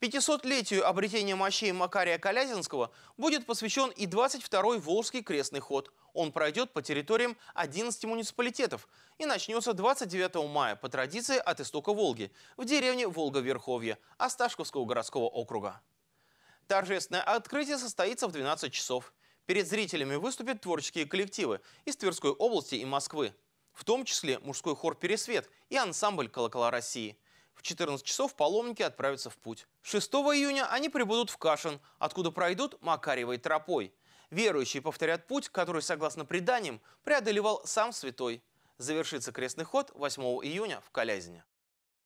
500-летию обретения мощей Макария Калязинского будет посвящен и 22-й Волжский крестный ход. Он пройдет по территориям 11 муниципалитетов и начнется 29 мая по традиции от истока Волги в деревне Волга-Верховье Осташковского городского округа. Торжественное открытие состоится в 12 часов. Перед зрителями выступят творческие коллективы из Тверской области и Москвы, в том числе мужской хор «Пересвет» и ансамбль «Колокола России». В 14 часов паломники отправятся в путь. 6 июня они прибудут в Кашин, откуда пройдут Макарьевой тропой. Верующие повторят путь, который, согласно преданиям, преодолевал сам святой. Завершится крестный ход 8 июня в Калязине.